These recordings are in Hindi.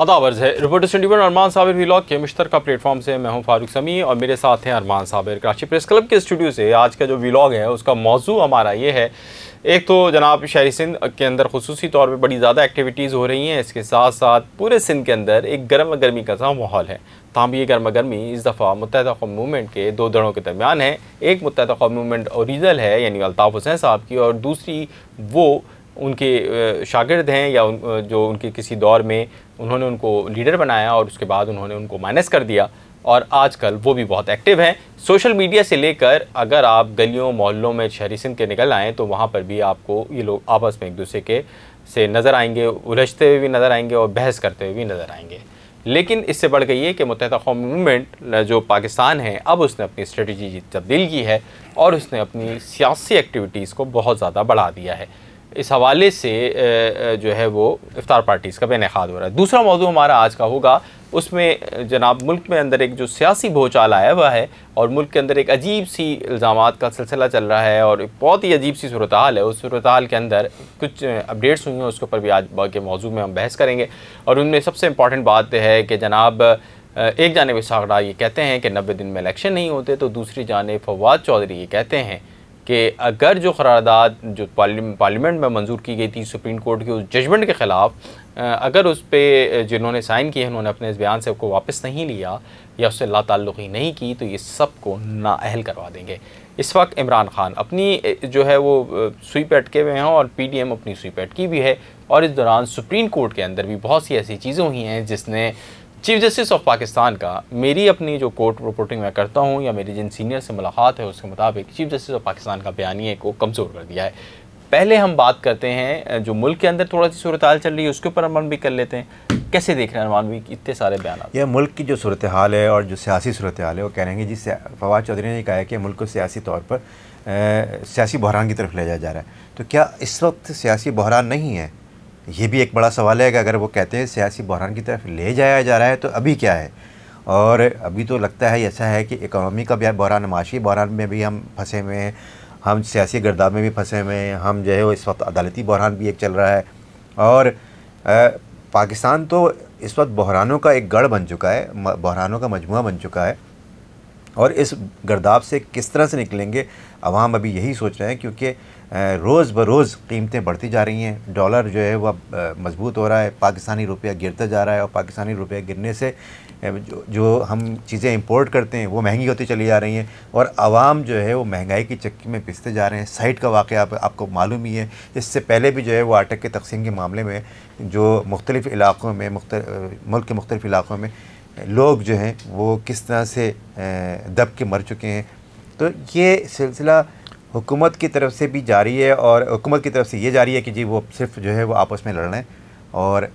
अदावर्ज है reporters twenty Armaan Sabir vlog के मुश्तर का प्लेटफॉर्म से मैं हूं फारूक समी और मेरे साथ हैं अरमान साबिर कराची प्रेस क्लब के स्टूडियो से आज का जो व्लॉग है उसका मौजू हमारा ये है एक तो जनाब शहरी सिंध के अंदर खसूसी तौर पर बड़ी ज़्यादा एक्टिविटीज़ हो रही हैं इसके साथ साथ पूरे सिंध के अंदर एक गर्म गर्मी का सा माहौल है तहम ये गर्मा गर्मी इस दफ़ा मुतहद कौम मूवमेंट के दो दड़ों के दरमियान है एक मुतहद कौम मूवमेंट ओरिजनल है यानी अल्ताफ़ हुसैन साहब की और दूसरी वो उनके शागिर्द हैं या उन जो उनके किसी दौर में उन्होंने उनको लीडर बनाया और उसके बाद उन्होंने उनको माइनस कर दिया और आजकल वो भी बहुत एक्टिव हैं सोशल मीडिया से लेकर अगर आप गलियों मोहल्लों में शहरी सिंध के निकल आएँ तो वहाँ पर भी आपको ये लोग आपस में एक दूसरे के से नज़र आएंगे उलझते हुए भी नज़र आएंगे और बहस करते हुए भी नज़र आएंगे लेकिन इससे बढ़ गई है कि मुतहद कौम मूवमेंट जो पाकिस्तान है अब उसने अपनी स्ट्रेटजी तब्दील की है और उसने अपनी सियासी एक्टिविटीज़ को बहुत ज़्यादा बढ़ा दिया है इस हवाले से जो है वो इफ्तार पार्टीज़ का बेनखाद हो रहा है दूसरा मौजू हमारा आज का होगा उसमें जनाब मुल्क में अंदर एक जो सियासी भोचाल आया हुआ है और मुल्क के अंदर एक अजीब सी इल्ज़ाम का सिलसिला चल रहा है और बहुत ही अजीब सी सूरत हाल है उस सूरत हाल के अंदर कुछ अपडेट्स हुई हैं उसके ऊपर भी आज के मौजू में हम बहस करेंगे और उनमें सबसे इम्पॉर्टेंट बात है कि जनाब एक जानब सागड़ा ये कहते हैं कि नब्बे दिन में इलेक्शन नहीं होते तो दूसरी जानब फवाद चौधरी ये कहते हैं कि अगर जो करारदाद जो पार्लियामेंट में मंजूर की गई थी सुप्रीम कोर्ट के उस जजमेंट के ख़िलाफ़ अगर उस पर जिन्होंने साइन किए उन्होंने अपने इस बयान से उसको वापस नहीं लिया या उससे लाताल्लुकी नहीं की तो ये सबको नाअहल करवा देंगे इस वक्त इमरान खान अपनी जो है वो सुई पे अटके हुए हैं और पीडीएम अपनी सुई पे अटकी भी है और इस दौरान सुप्रीम कोर्ट के अंदर भी बहुत सी ऐसी चीज़ें हुई हैं जिसने चीफ जस्टिस ऑफ पाकिस्तान का मेरी अपनी जो कोर्ट रिपोर्टिंग मैं करता हूँ या मेरी जिन सीनियर से मुलाकात है उसके मुताबिक चीफ जस्टिस ऑफ पाकिस्तान का बयानिए को कमज़ोर कर दिया है पहले हम बात करते हैं जो मुल्क के अंदर थोड़ा सी सूरत हाल चल रही है उसके ऊपर अमन भी कर लेते हैं कैसे देख रहे हैं अमान भी इतने सारे बयान यह मुल्क की जो सूरत हाल है और जो सियासी सूरत हाल है वो कह रहे हैं कि फवाद चौधरी ने कहा है कि मुल्क को सियासी तौर पर सियासी बहरान की तरफ ले जाया जा रहा है तो क्या इस वक्त सियासी बहरान नहीं है ये भी एक बड़ा सवाल है कि अगर वो कहते हैं सियासी बहरान की तरफ ले जाया जा रहा है तो अभी क्या है और अभी तो लगता है ऐसा है कि इकोनॉमी का भी बहरान माशी बहरान में भी हम फंसे हुए हैं हम सियासी गर्दा में भी फंसे हुए हैं हम जो है वो इस वक्त अदालती बहरान भी एक चल रहा है और आ, पाकिस्तान तो इस वक्त बहरानों का एक गढ़ बन चुका है बहरानों का मजमू बन चुका है और इस गर्दाब से किस तरह से निकलेंगे अवाम अभी यही सोच रहे हैं क्योंकि रोज़ बरोज़ कीमतें बढ़ती जा रही हैं डॉलर जो है वह मजबूत हो रहा है पाकिस्तानी रुपया गिरता जा रहा है और पाकिस्तानी रुपया गिरने से जो, जो हम चीज़ें इंपोर्ट करते हैं वो महंगी होती चली जा रही हैं और आवाम जो है वो महंगाई की चक्की में पिसते जा रहे हैं साइट का वाक़ आप, आपको मालूम ही है इससे पहले भी जो है वो आटक के तकसीम के मामले में जो मुख्तलिफ़ इलाक़ों में मुख्त मुल्क के मुख्तलिफ़ इलाक़ों में लोग जो हैं वो किस तरह से दब के मर चुके हैं तो ये सिलसिला हुकूमत की तरफ से भी जारी है और हुकूमत की तरफ से ये जारी है कि जी वो सिर्फ जो है वो आपस में लड़ रहे हैं और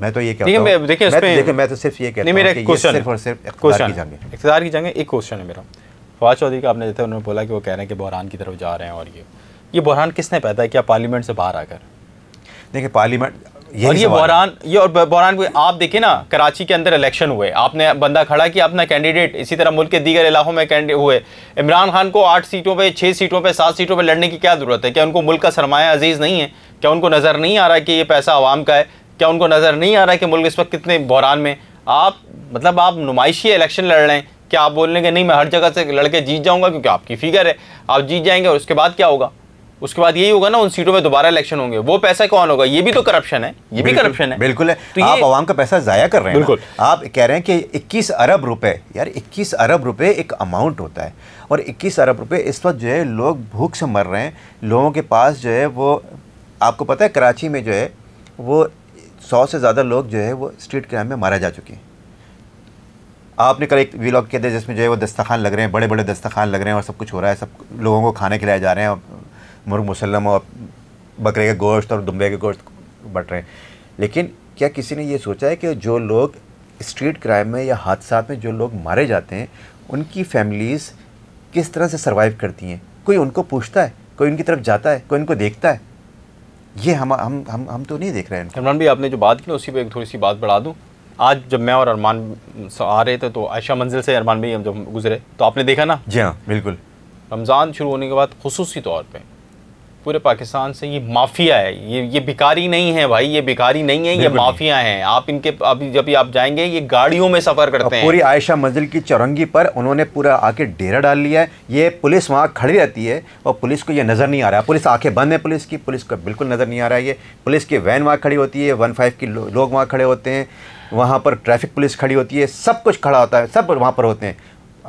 मैं तो ये कहता हूँ देखिए मैं, देखिए मैं तो सिर्फ ये कहता हूँ कि सिर्फ और सिर्फ इकतदार की जंग है इकतदार की जंग है एक क्वेश्चन है मेरा फवाद चौधरी का आपने जैसे उन्होंने बोला कि वो कह रहे हैं कि बहरान की तरफ जा रहे हैं और ये ये बहरान किसने पैदा किया पार्लियामेंट से बाहर आकर देखिए पार्लियामेंट और ये बहरान ये और बहरान आप देखिए ना कराची के अंदर इलेक्शन हुए आपने बंदा खड़ा किया अपना कैंडिडेट इसी तरह मुल्क के दीगर इलाकों में कैंडिडेट हुए इमरान खान को आठ सीटों पे छः सीटों पे सात सीटों पे लड़ने की क्या ज़रूरत है क्या उनको मुल्क का सरमाया अजीज़ नहीं है क्या उनको नज़र नहीं आ रहा कि ये पैसा आवाम का है क्या उनको नज़र नहीं आ रहा कि मुल्क इस वक्त कितने बहरान में आप मतलब आप नुमाइशी इलेक्शन लड़ रहे हैं क्या आप बोल लेंगे नहीं मैं हर जगह से लड़के जीत जाऊँगा क्योंकि आपकी फिगर है आप जीत जाएंगे और उसके बाद क्या होगा उसके बाद यही होगा ना उन सीटों में दोबारा इलेक्शन होंगे वो पैसा कौन होगा ये भी तो करप्शन है ये भी करप्शन है बिल्कुल है तो आप आवाम का पैसा ज़ाया कर रहे हैं बिल्कुल आप कह रहे हैं कि इक्कीस अरब रुपए यार इक्कीस अरब रुपए एक अमाउंट होता है और इक्कीस अरब रुपए इस वक्त जो है लोग भूख से मर रहे हैं लोगों के पास जो है वो आपको पता है कराची में जो है वो सौ से ज़्यादा लोग जो है वो स्ट्रीट क्राइम में मारा जा चुके हैं आपने कल एक वीलॉग किया था जिसमें जो है वो दस्तखान लग रहे हैं बड़े बड़े दस्तखान लग रहे हैं और सब कुछ हो रहा है सब लोगों को खाने खिलाए जा रहे हैं मुर्ग मुसलम और बकरे के गोश्त और दुम्बे के गोश्त बट रहे हैं लेकिन क्या किसी ने ये सोचा है कि जो लोग स्ट्रीट क्राइम में या हादसा में जो लोग मारे जाते हैं उनकी फैमिलीज़ किस तरह से सर्वाइव करती हैं कोई उनको पूछता है कोई उनकी तरफ जाता है कोई उनको देखता है ये हम हम हम हम तो नहीं देख रहे हैं इमरान भाई आपने जो बात की ना उसी पर एक थोड़ी सी बात बढ़ा दूँ आज जब मैं और अरमान आ रहे थे तो आयशा मंजिल से अरमान भाई हम जब गुजरे तो आपने देखा ना जी हाँ बिल्कुल रमज़ान शुरू होने के बाद खसूसी तौर पर पूरे पाकिस्तान से ये माफिया है ये ये भिकारी नहीं है भाई ये भिकारी नहीं है ये माफिया हैं आप इनके अभी जब भी आप जाएंगे ये गाड़ियों में सफर करते हैं पूरी आयशा मंजिल की चौरंगी पर उन्होंने पूरा आके डेरा डाल लिया है ये पुलिस वहाँ खड़ी रहती है और पुलिस को ये नज़र नहीं आ रहा पुलिस आंखें बंद है पुलिस की पुलिस को बिल्कुल नज़र नहीं आ रहा है ये पुलिस की वैन वहाँ खड़ी होती है वन फाइव की लोग वहाँ खड़े होते हैं वहाँ पर ट्रैफिक पुलिस खड़ी होती है सब कुछ खड़ा होता है सब वहाँ पर होते हैं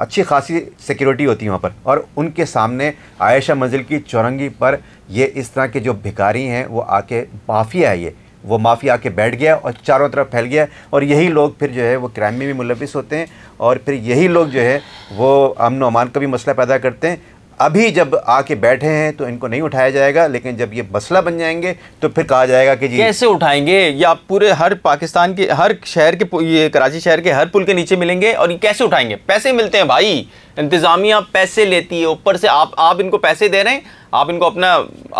अच्छी खासी सिक्योरिटी होती है वहाँ पर और उनके सामने आयशा मंजिल की चौरंगी पर ये इस तरह के जो भिकारी हैं वो आके माफिया है ये वो माफिया आके बैठ गया और चारों तरफ फैल गया और यही लोग फिर जो है वो क्राइम में भी मुलविस होते हैं और फिर यही लोग जो है वो अमन अमान का भी मसला पैदा करते हैं अभी जब आके बैठे हैं तो इनको नहीं उठाया जाएगा लेकिन जब ये मसला बन जाएंगे तो फिर कहा जाएगा कि जी कैसे उठाएंगे ये आप पूरे हर पाकिस्तान के हर शहर के ये कराची शहर के हर पुल के नीचे मिलेंगे और ये कैसे उठाएंगे पैसे मिलते हैं भाई इंतज़ामिया पैसे लेती है ऊपर से आप आप इनको पैसे दे रहे हैं आप इनको अपना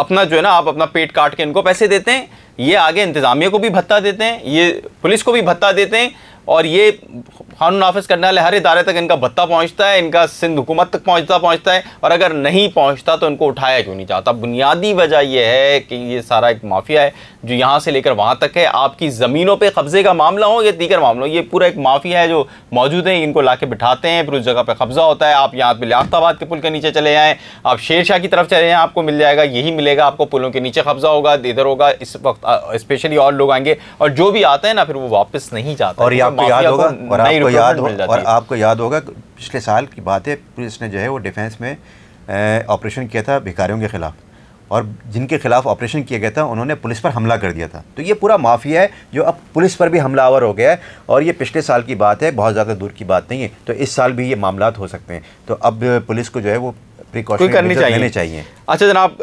अपना जो है ना आप अपना पेट काट के इनको पैसे देते हैं ये आगे इंतज़ामिया को भी भत्ता देते हैं ये पुलिस को भी भत्ता देते हैं और ये कानून नाफिज करने वाले हर इदारे तक इनका भत्ता पहुँचता है इनका सिंध हुकूमत तक पहुँचता पहुँचता है और अगर नहीं पहुँचता तो इनको उठाया क्यों नहीं जाता बुनियादी वजह यह है कि ये सारा एक माफिया है जो यहाँ से लेकर वहाँ तक है आपकी ज़मीनों पर कब्ज़े का मामला हो या दीगर मामला हो ये पूरा एक माफिया है जो मौजूद है इनको ला बिठाते हैं फिर उस जगह पर कब्ज़ा होता है आप यहाँ पर लियाबाद के पुल के नीचे चले जाएँ आप शेर शाह की तरफ चले जाएँ आपको मिल जाएगा यही मिलेगा आपको पुलों के नीचे कब्ज़ा होगा इधर होगा इस वक्त स्पेशली और लोग आएंगे और जो भी आते हैं ना फिर वो वापस नहीं जाता और यहाँ आपको याद होगा और आपको याद हो और आपको याद होगा पिछले साल की बात है पुलिस ने जो है वो डिफेंस में ऑपरेशन किया था भिखारियों के ख़िलाफ़ और जिनके खिलाफ ऑपरेशन किया गया था उन्होंने पुलिस पर हमला कर दिया था तो ये पूरा माफिया है जो अब पुलिस पर भी हमलावर हो गया है और ये पिछले साल की बात है बहुत ज़्यादा दूर की बात नहीं है तो इस साल भी ये मामला हो सकते हैं तो अब पुलिस को जो है वो प्रिकॉशन लेने चाहिए अच्छा जनाब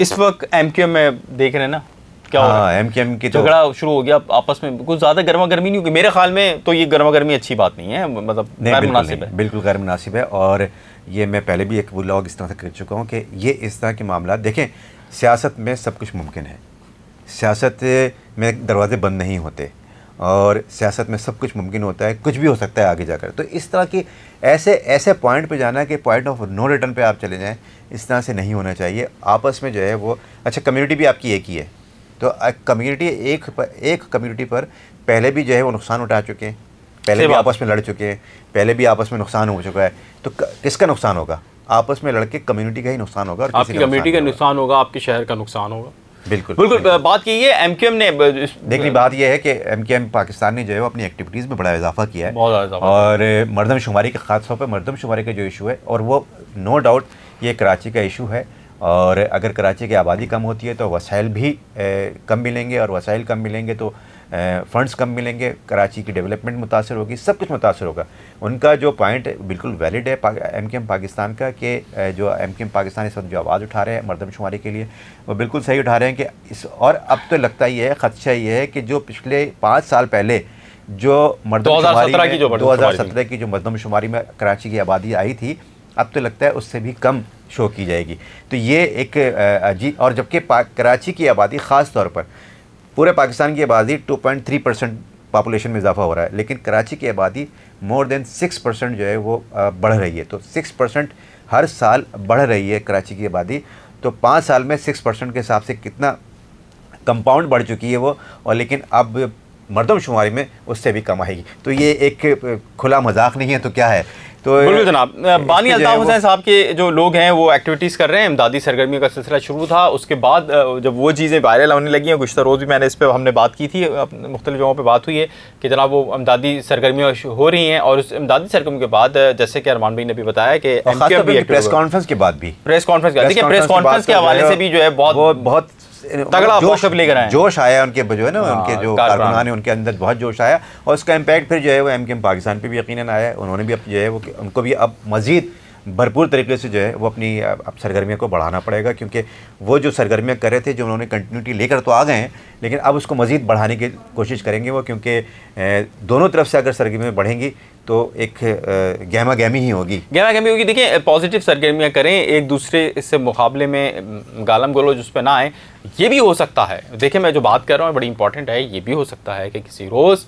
इस वक्त एम में देख रहे हैं ना क्या एम के एम के झगड़ा शुरू हो गया आपस में कुछ ज़्यादा गर्मा गर्मी नहीं होगी मेरे ख्याल में तो ये गर्मा गर्मी अच्छी बात नहीं है मतलब गैर मुनासिब है बिल्कुल गैर मुनासिब है और ये मैं पहले भी एक ब्लॉग इस तरह से कर चुका हूँ कि ये इस तरह के मामला देखें सियासत में सब कुछ मुमकिन है सियासत में दरवाजे बंद नहीं होते और सियासत में सब कुछ मुमकिन होता है कुछ भी हो सकता है आगे जाकर तो इस तरह के ऐसे ऐसे पॉइंट पे जाना कि पॉइंट ऑफ नो रिटर्न पे आप चले जाएं इस तरह से नहीं होना चाहिए आपस में जो है वो अच्छा कम्युनिटी भी आपकी एक ही है तो कम्युनिटी एक पर, एक कम्युनिटी पर पहले भी जो है वो नुकसान उठा चुके हैं पहले भी आपस में लड़ चुके हैं पहले भी आपस में नुकसान हो चुका है तो किसका नुकसान होगा आपस में लड़के कम्युनिटी का ही नुकसान होगा और आपकी कम्युनिटी का नुकसान होगा आपके शहर का नुकसान होगा बिल्कुल बिल्कुल बात की है एम ने देखिए बात यह है कि एम पाकिस्तान ने जो है वो अपनी एक्टिविटीज़ में बड़ा इजाफा किया है बहुत और मरदमशुमारी के खास तौर पर मरदमशुमारी का जो इशू है और वो नो डाउट ये कराची का इशू है और अगर कराची की आबादी कम होती है तो वसाइल भी कम मिलेंगे और वसाइल कम मिलेंगे तो फ़ंड्स कम मिलेंगे कराची की डेवलपमेंट मुतासर होगी सब कुछ मुतासर होगा उनका जो पॉइंट बिल्कुल वैलिड है एम के एम पाकिस्तान का कि जो एम के एम पाकिस्तान इस वक्त जो आवाज़ उठा रहे हैं मरदमशुमारी के लिए वो बिल्कुल सही उठा रहे हैं कि इस और अब तो लगता ही है खदशा ये है कि जो पिछले पाँच साल पहले जो मरदमशुमारी दो हज़ार सत्रह की जो मरदमशुमारी में कराची की आबादी आई थी अब तो लगता है उससे भी कम शो की जाएगी तो ये एक जी और जबकि कराची की आबादी ख़ास तौर पर पूरे पाकिस्तान की आबादी 2.3 परसेंट पापोलेशन में इजाफा हो रहा है लेकिन कराची की आबादी मोर देन सिक्स परसेंट जो है वो बढ़ रही है तो सिक्स परसेंट हर साल बढ़ रही है कराची की आबादी तो पाँच साल में सिक्स परसेंट के हिसाब से कितना कंपाउंड बढ़ चुकी है वो और लेकिन अब मरदमशुमारी में उससे भी कम आएगी तो ये एक खुला मजाक नहीं है तो क्या है तो बिल्कुल जनाब बानी अल्ताफ हुसैन साहब के जो लोग हैं वो एक्टिविटीज़ कर रहे हैं इमदादी सरगर्मियों का सिलसिला शुरू था उसके बाद जब वो चीज़ें वायरल होने लगी हैं कुछ तो रोज़ भी मैंने इस पर हमने बात की थी मुख्तलि जगहों पर बात हुई है कि जनाब वो इमदादी सरगर्मियाँ हो रही हैं और उस इमदादी सरगर्मी के बाद जैसे कि अरमान भाई ने भी बताया कि प्रेस कॉन्फ्रेंस के बाद भी प्रेस कॉन्फ्रेंस देखिए प्रेस कॉन्फ्रेंस के हवाले से भी जो है बहुत बहुत मतलब तगड़ा जोश लेकर आए जोश आया उनके जो है ना हाँ, उनके जो कारखाना है उनके अंदर बहुत जोश आया और उसका इम्पैक्ट फिर जो है वो एम के एम पाकिस्तान पर भी यकीन आया उन्होंने भी जो है वो उनको भी अब मज़ीद भरपूर तरीके से जो है वो अपनी अब सरगर्मियों को बढ़ाना पड़ेगा क्योंकि वो जो सरगर्मियाँ कर रहे थे जो उन्होंने कंटिन्यूटी लेकर तो आ गए हैं लेकिन अब उसको मज़ीद बढ़ाने की कोशिश करेंगे वो क्योंकि दोनों तरफ से अगर सरगर्मियाँ बढ़ेंगी तो एक गहमा गहमी ही होगी गहमा गहमी होगी देखिए पॉजिटिव सरगर्मियाँ करें एक दूसरे से मुकाबले में गालम गलोज उस पर ना आए ये भी हो सकता है देखिए मैं जो बात कर रहा हूँ बड़ी इंपॉर्टेंट है ये भी हो सकता है कि किसी रोज़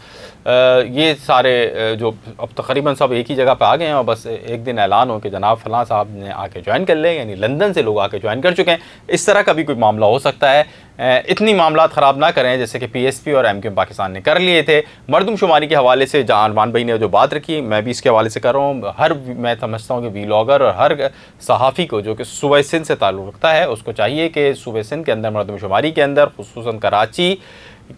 ये सारे जो अब तकरीबन सब एक ही जगह पर आ गए हैं और बस एक दिन ऐलान हो कि जनाब फलां साहब ने आके ज्वाइन कर लें यानी लंदन से लोग आके ज्वाइन कर चुके हैं इस तरह का भी कोई मामला हो सकता है इतनी मामला ख़राब ना करें जैसे कि पीएसपी और एम पाकिस्तान ने कर लिए थे मरदमशुमारी के हवाले से जहाँ अरमान भाई ने जो बात रखी मैं भी इसके हवाले से कर रहा हूँ हर मैं समझता हूँ कि लॉगर और हर सहाफ़ी को जो कि सुबह सिंध से ताल्लुक़ रखता है उसको चाहिए कि सुबह सिंध के अंदर मरदम शुमारी के अंदर खसूस कराची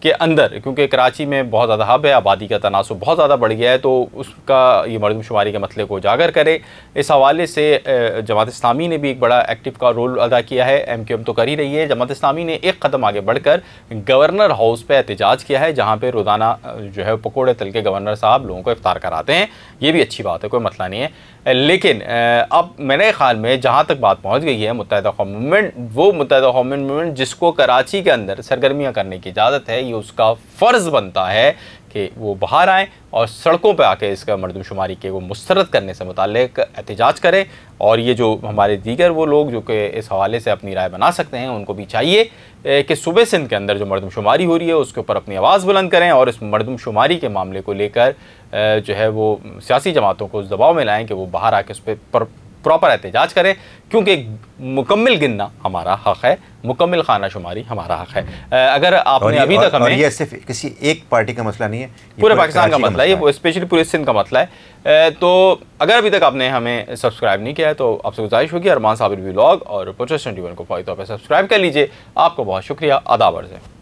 के अंदर क्योंकि कराची में बहुत ज़्यादा हब है आबादी का तनासब बहुत ज़्यादा बढ़ गया है तो उसका ये मरदमशुमारी के मसले को उजागर करे इस हवाले से जमात इस्लामी ने भी एक बड़ा एक्टिव का रोल अदा किया है एम क्यू एम तो कर ही रही है जमात इस्लामी ने एक कदम आगे बढ़कर गवर्नर हाउस पर एहतजाज किया है जहाँ पर रोज़ाना जो है पकौड़े तल के गवर्नर साहब लोगों को इफ्तार कराते हैं ये भी अच्छी बात है कोई मसला नहीं है लेकिन अब मेरे ख्याल में जहाँ तक बात पहुँच गई है मुतहदा मूवमेंट वो मुतहदा मूवमेंट जिसको कराची के अंदर सरगर्मियाँ करने की इजाज़त है ये उसका फ़र्ज़ बनता है कि वो बाहर आएँ और सड़कों पर आके इसका मरदमशुमारी के वो मुस्रद करने से मुतल एहतजाज करें और ये जो हमारे दीगर वो लोग जो कि इस हवाले से अपनी राय बना सकते हैं उनको भी चाहिए कि सूबे सिंध के अंदर जो मरदमशुमारी हो रही है उसके ऊपर अपनी आवाज़ बुलंद करें और इस मरदमशुमारी के मामले को लेकर जो है वो सियासी जमातों को उस दबाव में लाएँ कि वो बाहर आके उस पर प्रॉपर एहतजाज करें क्योंकि मुकम्मल गिनना हमारा हक है मुकम्मल खाना शुमारी हमारा हक है अगर आपने अभी तक हमें सिर्फ किसी एक पार्टी का मसला नहीं है पूरे पाकिस्तान का मसला है स्पेशली पूरे सिंध का मसला है तो अगर अभी तक आपने हमें सब्सक्राइब नहीं किया है तो आपसे गुजारिश होगी अरमान साबिर ब्लॉग और प्रोटेस्ट ट्वेंटी को फौरी तौर पर सब्सक्राइब कर लीजिए आपको बहुत शुक्रिया आदाब से